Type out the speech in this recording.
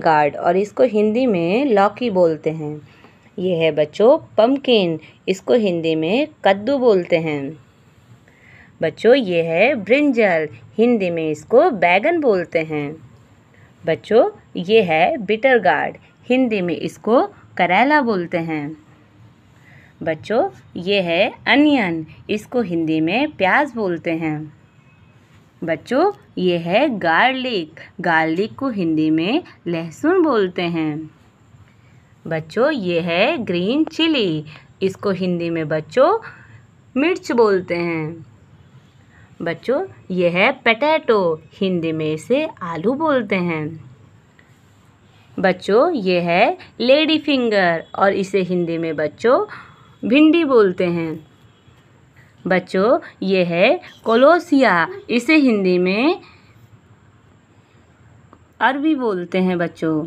guard और इसको हिंदी में लौकी बोलते हैं ये है बच्चों पम्पकिन इसको हिंदी में कद्दू बोलते हैं बच्चों ये है ब्रिंजल हिंदी में इसको बैगन बोलते हैं बच्चों ये है बिटर गार्ड हिंदी में इसको करेला बोलते हैं बच्चों ये है अनियन इसको हिंदी में प्याज बोलते हैं बच्चों ये है गार्लिक गार्लिक को हिंदी में लहसुन बोलते हैं बच्चों ये है ग्रीन चिली इसको हिंदी में बच्चों मिर्च बोलते हैं बच्चों ये है पटैटो हिंदी में इसे आलू बोलते हैं बच्चों ये है लेडी फिंगर और इसे हिंदी में बच्चों भिंडी बोलते हैं बच्चों ये है कोलोसिया इसे हिंदी में अरबी बोलते हैं बच्चों